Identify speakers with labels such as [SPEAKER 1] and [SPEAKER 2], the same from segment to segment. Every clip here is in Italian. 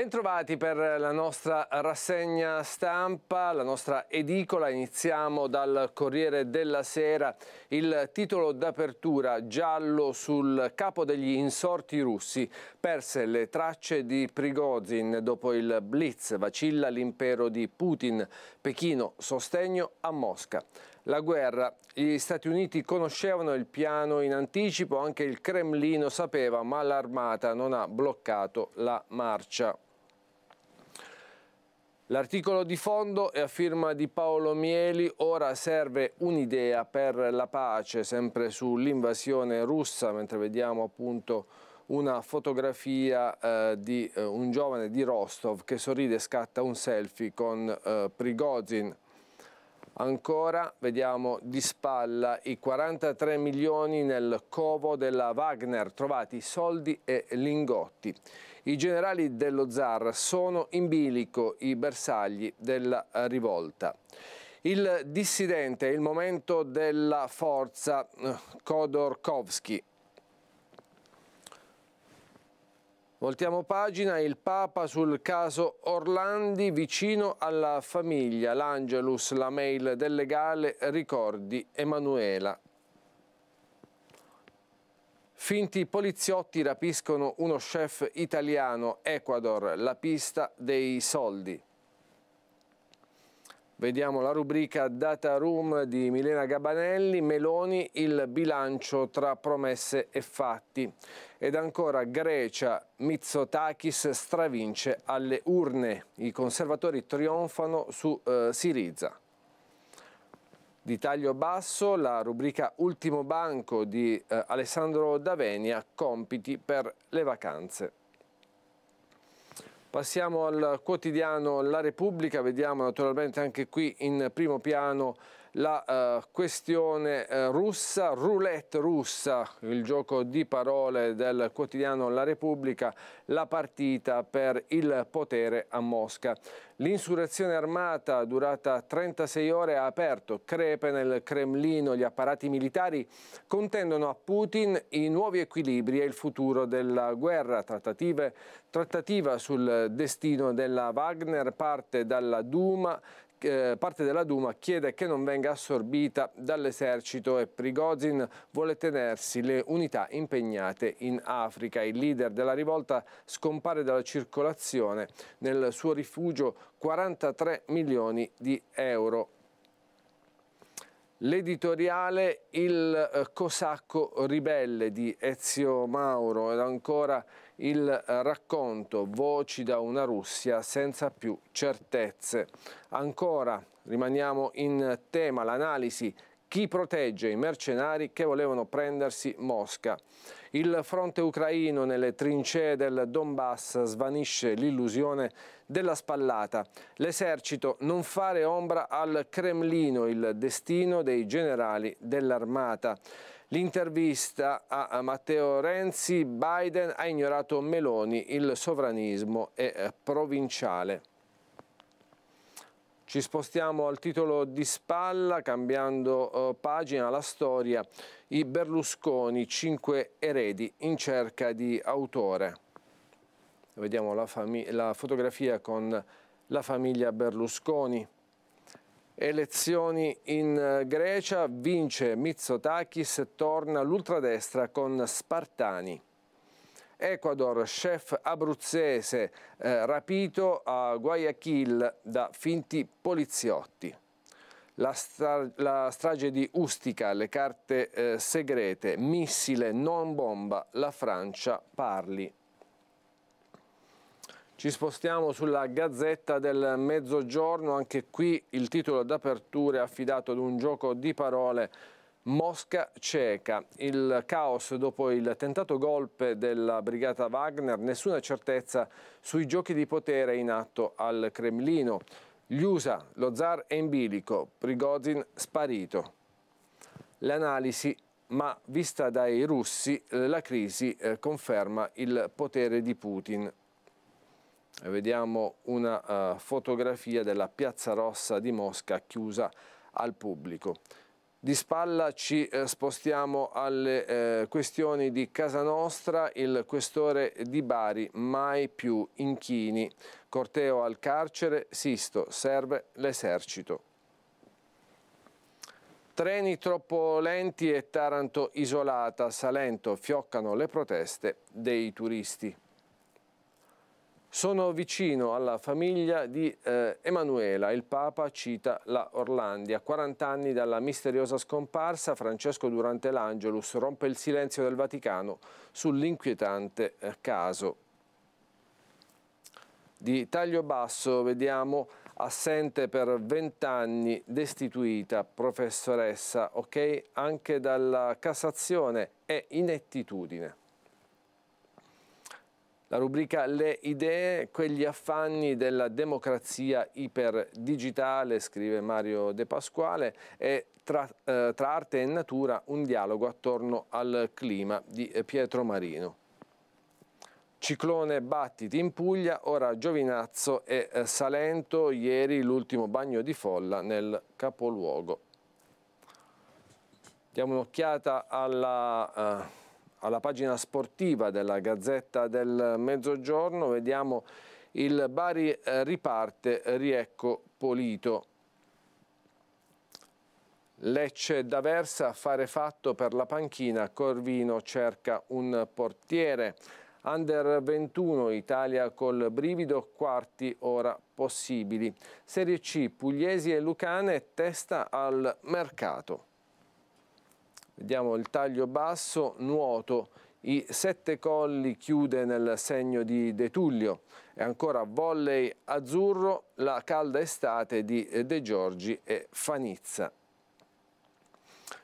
[SPEAKER 1] Bentrovati per la nostra rassegna stampa, la nostra edicola. Iniziamo dal Corriere della Sera. Il titolo d'apertura giallo sul capo degli insorti russi. Perse le tracce di Prigozhin dopo il blitz. Vacilla l'impero di Putin. Pechino, sostegno a Mosca la guerra. Gli Stati Uniti conoscevano il piano in anticipo, anche il Cremlino sapeva, ma l'armata non ha bloccato la marcia. L'articolo di fondo è a firma di Paolo Mieli, ora serve un'idea per la pace, sempre sull'invasione russa, mentre vediamo appunto una fotografia eh, di eh, un giovane di Rostov che sorride e scatta un selfie con eh, Prigozhin. Ancora vediamo di spalla i 43 milioni nel covo della Wagner, trovati soldi e lingotti. I generali dello zar sono in bilico i bersagli della rivolta. Il dissidente è il momento della forza eh, Khodorkovsky, Voltiamo pagina, il Papa sul caso Orlandi vicino alla famiglia, l'Angelus, la mail del legale, ricordi Emanuela. Finti poliziotti rapiscono uno chef italiano, Ecuador, la pista dei soldi. Vediamo la rubrica Data Room di Milena Gabanelli, Meloni, il bilancio tra promesse e fatti. Ed ancora Grecia, Mitsotakis stravince alle urne. I conservatori trionfano su eh, Siriza. Di taglio basso la rubrica Ultimo banco di eh, Alessandro Davenia, compiti per le vacanze. Passiamo al quotidiano La Repubblica, vediamo naturalmente anche qui in primo piano la uh, questione uh, russa, roulette russa, il gioco di parole del quotidiano La Repubblica, la partita per il potere a Mosca. L'insurrezione armata durata 36 ore ha aperto crepe nel Cremlino, gli apparati militari contendono a Putin i nuovi equilibri e il futuro della guerra, trattativa sul destino della Wagner parte dalla Duma eh, parte della Duma chiede che non venga assorbita dall'esercito e Prigozin vuole tenersi le unità impegnate in Africa. Il leader della rivolta scompare dalla circolazione nel suo rifugio 43 milioni di euro. L'editoriale Il Cosacco Ribelle di Ezio Mauro ed ancora il eh, racconto Voci da una Russia senza più certezze. Ancora rimaniamo in tema l'analisi chi protegge i mercenari che volevano prendersi Mosca. Il fronte ucraino nelle trincee del Donbass svanisce l'illusione della spallata. L'esercito non fare ombra al Cremlino, il destino dei generali dell'armata. L'intervista a Matteo Renzi, Biden ha ignorato Meloni, il sovranismo è eh, provinciale. Ci spostiamo al titolo di spalla, cambiando eh, pagina, la storia, i Berlusconi, cinque eredi in cerca di autore. Vediamo la, la fotografia con la famiglia Berlusconi elezioni in eh, Grecia, vince Mitsotakis, torna l'ultradestra con Spartani. Ecuador, chef abruzzese eh, rapito a Guayaquil da finti poliziotti. La, stra la strage di Ustica, le carte eh, segrete, missile, non bomba, la Francia parli ci spostiamo sulla Gazzetta del Mezzogiorno, anche qui il titolo d'apertura è affidato ad un gioco di parole Mosca cieca, il caos dopo il tentato golpe della brigata Wagner, nessuna certezza sui giochi di potere in atto al Cremlino. Gli USA, lo zar è in bilico, Prigozhin sparito. L'analisi, ma vista dai russi, la crisi eh, conferma il potere di Putin vediamo una uh, fotografia della Piazza Rossa di Mosca chiusa al pubblico. Di spalla ci eh, spostiamo alle eh, questioni di Casa Nostra, il questore di Bari, mai più inchini, corteo al carcere, Sisto, serve l'esercito. Treni troppo lenti e Taranto isolata, Salento fioccano le proteste dei turisti. Sono vicino alla famiglia di eh, Emanuela, il Papa cita la Orlandia. 40 anni dalla misteriosa scomparsa, Francesco Durante l'Angelus rompe il silenzio del Vaticano sull'inquietante eh, caso. Di taglio basso vediamo assente per 20 anni, destituita, professoressa, ok? Anche dalla Cassazione è inettitudine la rubrica Le idee, quegli affanni della democrazia iperdigitale, scrive Mario De Pasquale, e tra, eh, tra, arte e natura un dialogo attorno al clima di Pietro Marino. Ciclone battiti in Puglia, ora Giovinazzo e eh, Salento, ieri l'ultimo bagno di folla nel capoluogo. Diamo un'occhiata alla... Eh, alla pagina sportiva della Gazzetta del Mezzogiorno vediamo il Bari eh, riparte, Riecco Polito. Lecce d'Aversa a fare fatto per la panchina, Corvino cerca un portiere. Under 21 Italia col brivido, quarti ora possibili. Serie C, Pugliesi e Lucane testa al mercato. Vediamo il taglio basso, nuoto, i sette colli chiude nel segno di De Tullio e ancora volley azzurro, la calda estate di De Giorgi e Fanizza.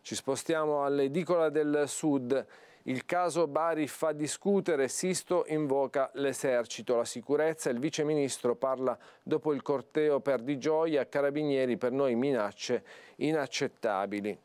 [SPEAKER 1] Ci spostiamo all'edicola del sud. Il caso Bari fa discutere, Sisto invoca l'esercito, la sicurezza, il viceministro parla dopo il corteo per Di Gioia, Carabinieri per noi minacce inaccettabili.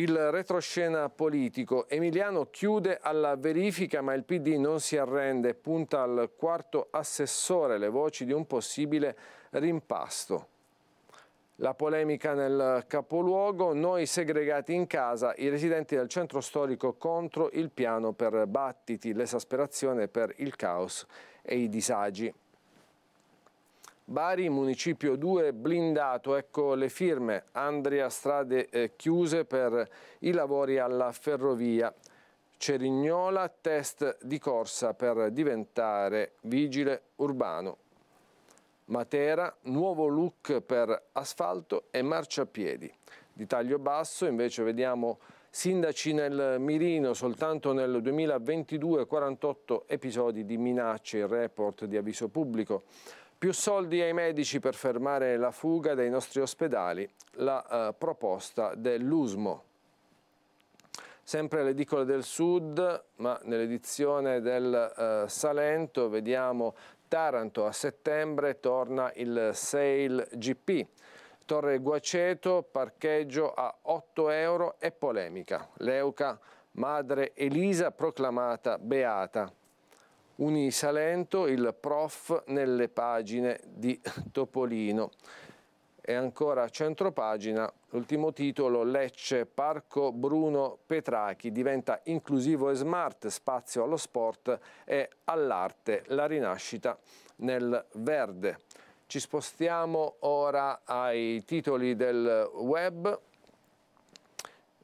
[SPEAKER 1] Il retroscena politico. Emiliano chiude alla verifica ma il PD non si arrende, punta al quarto assessore le voci di un possibile rimpasto. La polemica nel capoluogo, noi segregati in casa, i residenti del centro storico contro il piano per battiti, l'esasperazione per il caos e i disagi. Bari, municipio 2, blindato, ecco le firme, Andria strade eh, chiuse per i lavori alla ferrovia, Cerignola test di corsa per diventare vigile urbano, Matera nuovo look per asfalto e marciapiedi. Di taglio basso invece vediamo sindaci nel mirino, soltanto nel 2022 48 episodi di minacce, il report di avviso pubblico. Più soldi ai medici per fermare la fuga dai nostri ospedali, la eh, proposta dell'USMO. Sempre all'edicola del Sud, ma nell'edizione del eh, Salento, vediamo Taranto a settembre torna il Sail GP. Torre Guaceto, parcheggio a 8 euro e polemica. Leuca, madre Elisa proclamata beata. Unisalento, il prof nelle pagine di Topolino. E ancora a centropagina, l'ultimo titolo, Lecce, Parco Bruno Petrachi, diventa inclusivo e smart, spazio allo sport e all'arte, la rinascita nel verde. Ci spostiamo ora ai titoli del web,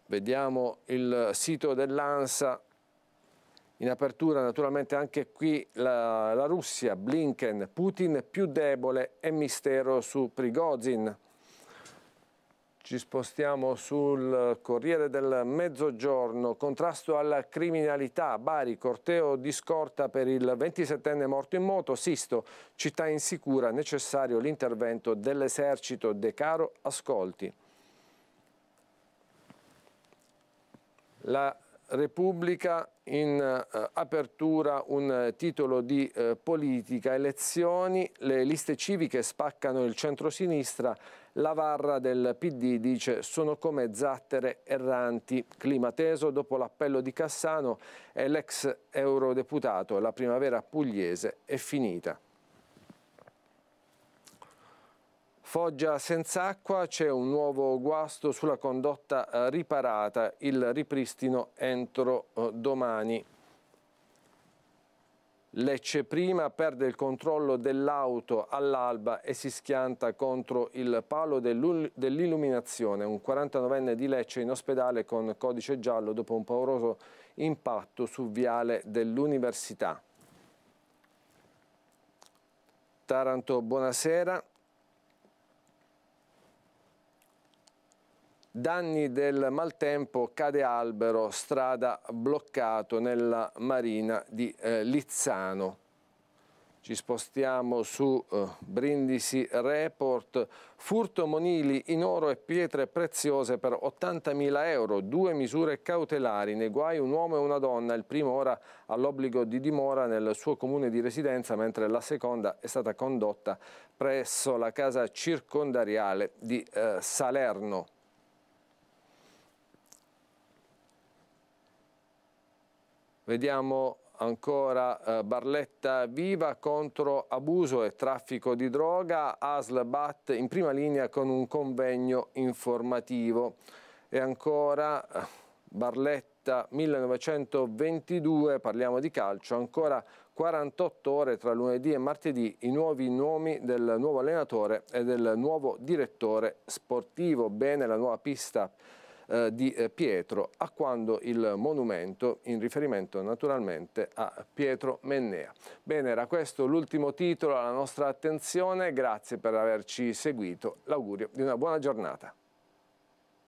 [SPEAKER 1] vediamo il sito dell'ANSA in apertura naturalmente anche qui la, la, Russia, Blinken, Putin più debole e mistero su Prigozhin. Ci spostiamo sul Corriere del Mezzogiorno, contrasto alla criminalità, Bari, corteo di scorta per il 27enne morto in moto, Sisto, città insicura, necessario l'intervento dell'esercito, De Caro, ascolti. La Repubblica in eh, apertura un eh, titolo di eh, politica, elezioni, le liste civiche spaccano il centro-sinistra, la Varra del PD dice sono come zattere erranti, clima teso dopo l'appello di Cassano e l'ex eurodeputato, la primavera pugliese è finita. Foggia senza acqua c'è un nuovo guasto sulla condotta eh, riparata, il ripristino entro eh, domani. Lecce prima perde il controllo dell'auto all'alba e si schianta contro il palo dell'illuminazione. Un 49enne di Lecce in ospedale con codice giallo dopo un pauroso impatto su viale dell'università. Taranto, buonasera. danni del maltempo, cade albero, strada bloccato nella marina di eh, Lizzano. Ci spostiamo su eh, Brindisi Report, furto monili in oro e pietre preziose per 80.000 euro, due misure cautelari, nei guai un uomo e una donna, il primo ora ha l'obbligo di dimora nel suo comune di residenza, mentre la seconda è stata condotta presso la casa circondariale di eh, Salerno. Vediamo ancora eh, Barletta Viva contro abuso e traffico di droga, ASL BAT in prima linea con un convegno informativo e ancora eh, Barletta 1922, parliamo di calcio, ancora 48 ore tra lunedì e martedì i nuovi nomi del nuovo allenatore e del nuovo direttore sportivo, bene la nuova pista eh, di eh, Pietro a quando il monumento in riferimento naturalmente a Pietro Mennea. Bene, era questo l'ultimo titolo alla nostra attenzione, grazie per averci seguito, l'augurio di una buona giornata.